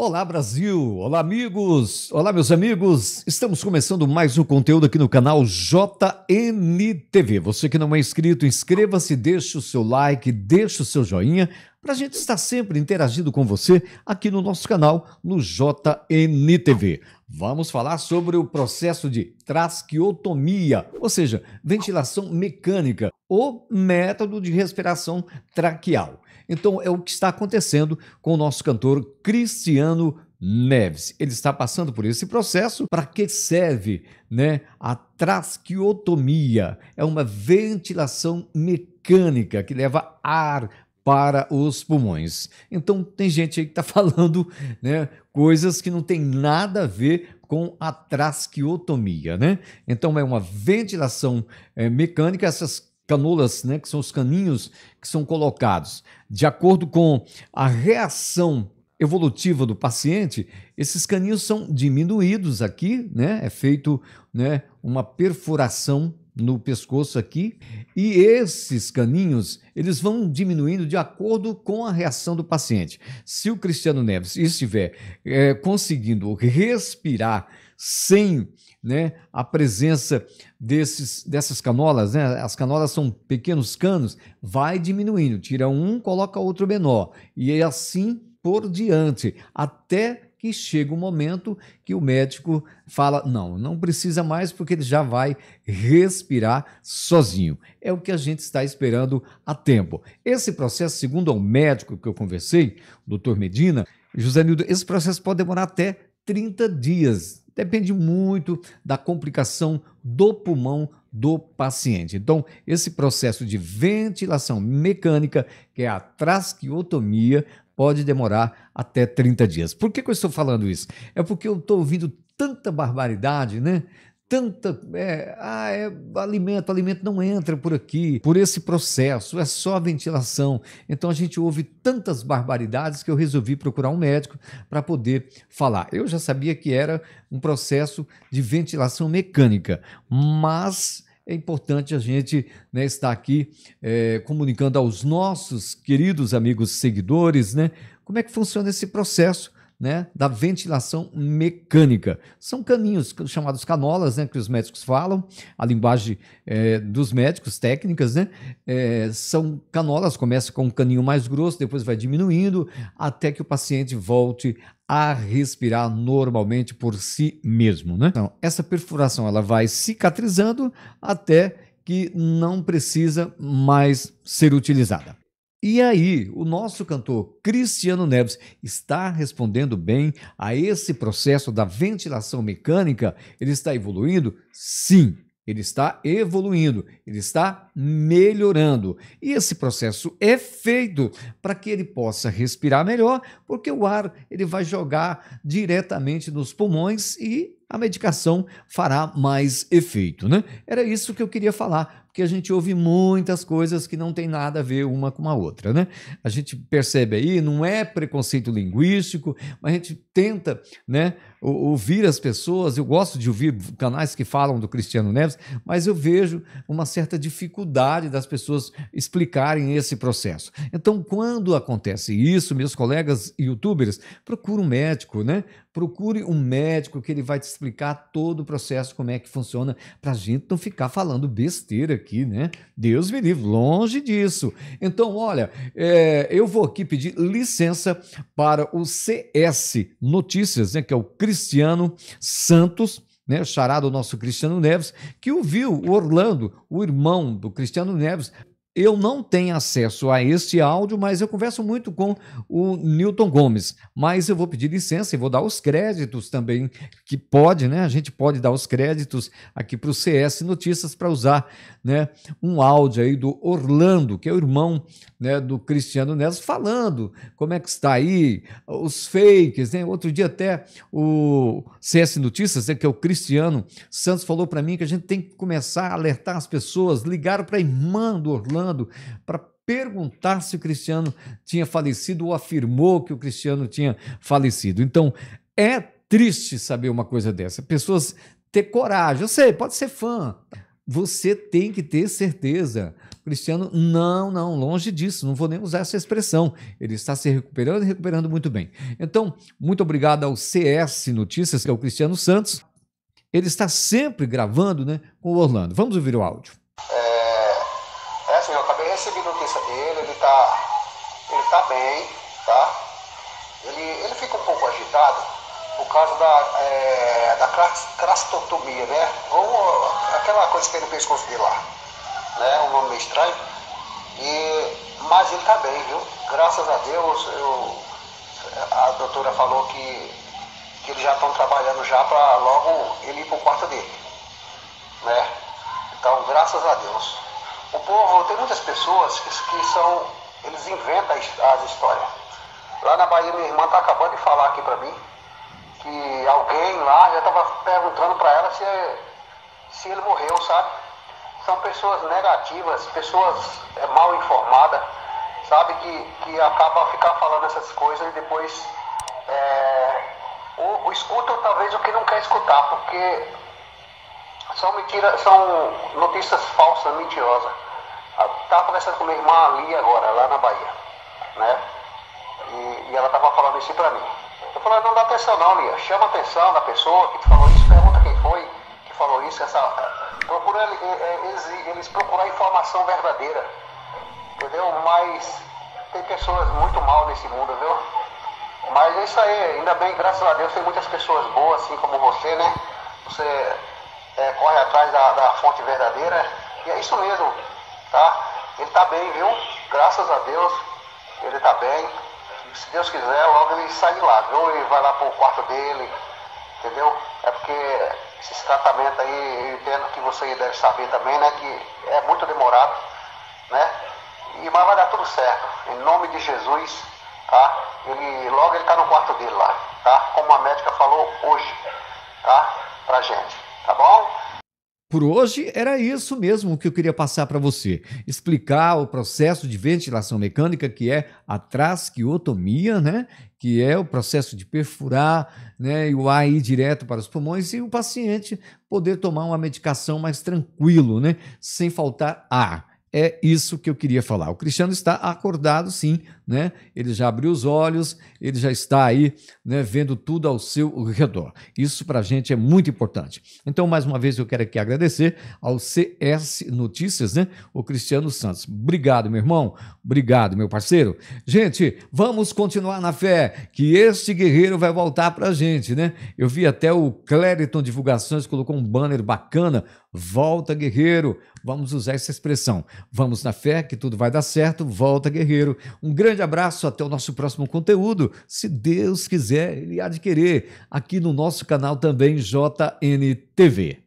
Olá, Brasil! Olá, amigos! Olá, meus amigos! Estamos começando mais um conteúdo aqui no canal JNTV. Você que não é inscrito, inscreva-se, deixe o seu like, deixe o seu joinha para a gente estar sempre interagindo com você aqui no nosso canal, no JNTV. Vamos falar sobre o processo de traqueotomia, ou seja, ventilação mecânica, ou método de respiração traqueal. Então, é o que está acontecendo com o nosso cantor Cristiano Neves. Ele está passando por esse processo. Para que serve né, a trasquiotomia? É uma ventilação mecânica que leva ar para os pulmões. Então tem gente aí que está falando né, coisas que não tem nada a ver com a trasquiotomia, né? Então é uma ventilação é, mecânica, essas canulas, né, que são os caninhos que são colocados. De acordo com a reação evolutiva do paciente, esses caninhos são diminuídos aqui, né? É feito, né, uma perfuração no pescoço aqui, e esses caninhos, eles vão diminuindo de acordo com a reação do paciente. Se o Cristiano Neves estiver é, conseguindo respirar sem né, a presença desses, dessas canolas, né, as canolas são pequenos canos, vai diminuindo, tira um, coloca outro menor, e assim por diante, até que chega um momento que o médico fala: não, não precisa mais, porque ele já vai respirar sozinho. É o que a gente está esperando há tempo. Esse processo, segundo o médico que eu conversei, o doutor Medina, José Nildo, esse processo pode demorar até 30 dias. Depende muito da complicação do pulmão do paciente. Então, esse processo de ventilação mecânica, que é a trasquiotomia, pode demorar até 30 dias. Por que, que eu estou falando isso? É porque eu estou ouvindo tanta barbaridade, né? tanta. É, ah, é alimento, alimento não entra por aqui, por esse processo, é só ventilação. Então a gente ouve tantas barbaridades que eu resolvi procurar um médico para poder falar. Eu já sabia que era um processo de ventilação mecânica, mas é importante a gente né, estar aqui é, comunicando aos nossos queridos amigos seguidores, né? Como é que funciona esse processo né, da ventilação mecânica. São caminhos chamados canolas, né, que os médicos falam, a linguagem é, dos médicos, técnicas, né, é, são canolas, começa com um caninho mais grosso, depois vai diminuindo até que o paciente volte a respirar normalmente por si mesmo, né? Então, essa perfuração ela vai cicatrizando até que não precisa mais ser utilizada. E aí, o nosso cantor Cristiano Neves está respondendo bem a esse processo da ventilação mecânica? Ele está evoluindo? Sim, ele está evoluindo, ele está melhorando. E esse processo é feito para que ele possa respirar melhor, porque o ar ele vai jogar diretamente nos pulmões e a medicação fará mais efeito, né? Era isso que eu queria falar, porque a gente ouve muitas coisas que não tem nada a ver uma com a outra, né? A gente percebe aí, não é preconceito linguístico, mas a gente tenta, né, ouvir as pessoas. Eu gosto de ouvir canais que falam do Cristiano Neves, mas eu vejo uma certa dificuldade das pessoas explicarem esse processo. Então, quando acontece isso, meus colegas youtubers, procura um médico, né? procure um médico que ele vai te explicar todo o processo, como é que funciona, para a gente não ficar falando besteira aqui, né? Deus me livre, longe disso. Então, olha, é, eu vou aqui pedir licença para o CS Notícias, né, que é o Cristiano Santos. Né, charado nosso Cristiano Neves, que ouviu o Orlando, o irmão do Cristiano Neves, eu não tenho acesso a este áudio, mas eu converso muito com o Newton Gomes. Mas eu vou pedir licença e vou dar os créditos também, que pode, né? A gente pode dar os créditos aqui para o CS Notícias para usar né, um áudio aí do Orlando, que é o irmão né, do Cristiano Neves, falando como é que está aí, os fakes, né? Outro dia até o CS Notícias, né, que é o Cristiano Santos, falou para mim que a gente tem que começar a alertar as pessoas, ligaram para a irmã do Orlando ligando para perguntar se o Cristiano tinha falecido ou afirmou que o Cristiano tinha falecido. Então, é triste saber uma coisa dessa. Pessoas ter coragem. Eu sei, pode ser fã. Você tem que ter certeza. Cristiano, não, não, longe disso, não vou nem usar essa expressão. Ele está se recuperando e recuperando muito bem. Então, muito obrigado ao CS Notícias, que é o Cristiano Santos. Ele está sempre gravando né, com o Orlando. Vamos ouvir o áudio recebi notícia dele, ele tá, ele tá bem, tá? Ele, ele fica um pouco agitado por causa da, é, da crastotomia, né? Ou aquela coisa que ele fez de lá, né? Um nome meio estranho. E, mas ele tá bem, viu? Graças a Deus, eu, a doutora falou que, que eles já estão trabalhando já para logo ele ir pro quarto dele, né? Então, graças a Deus. O povo, tem muitas pessoas que, que são, eles inventam as histórias. Lá na Bahia, minha irmã está acabando de falar aqui para mim que alguém lá já estava perguntando para ela se, se ele morreu, sabe? São pessoas negativas, pessoas é, mal informadas, sabe? Que, que acaba ficar falando essas coisas e depois é, ou, ou escutam talvez o que não quer escutar, porque são mentiras, são notícias falsas religiosa. Estava ah, conversando com minha irmã ali agora, lá na Bahia, né? E, e ela estava falando isso para mim. Eu falei, não dá atenção não, Lia. Chama a atenção da pessoa que te falou isso, pergunta quem foi que falou isso. Essa, procura é, é, eles, eles procurar informação verdadeira, entendeu? Mas tem pessoas muito mal nesse mundo, viu? Mas é isso aí, ainda bem, graças a Deus, tem muitas pessoas boas, assim como você, né? Você é, corre atrás da, da fonte verdadeira é isso mesmo, tá? Ele tá bem, viu? Graças a Deus, ele tá bem. Se Deus quiser, logo ele sai de lá, viu? Ele vai lá pro quarto dele, entendeu? É porque esse tratamento aí, eu entendo que você deve saber também, né? Que é muito demorado, né? E, mas vai dar tudo certo. Em nome de Jesus, tá? Ele, logo ele tá no quarto dele lá, tá? Como a médica falou hoje, tá? Pra gente, tá bom? Por hoje era isso mesmo que eu queria passar para você, explicar o processo de ventilação mecânica que é a trasquiotomia, né? Que é o processo de perfurar, né, e o ar ir direto para os pulmões e o paciente poder tomar uma medicação mais tranquilo, né, sem faltar ar. É isso que eu queria falar. O Cristiano está acordado sim, né? Ele já abriu os olhos, ele já está aí, né, vendo tudo ao seu redor. Isso para a gente é muito importante. Então, mais uma vez, eu quero aqui agradecer ao CS Notícias, né? O Cristiano Santos. Obrigado, meu irmão. Obrigado, meu parceiro. Gente, vamos continuar na fé que este guerreiro vai voltar para a gente, né? Eu vi até o Clériton Divulgações colocou um banner bacana. Volta, guerreiro. Vamos usar essa expressão. Vamos na fé que tudo vai dar certo. Volta, guerreiro. Um grande grande abraço, até o nosso próximo conteúdo, se Deus quiser, ele há de querer, aqui no nosso canal também JNTV.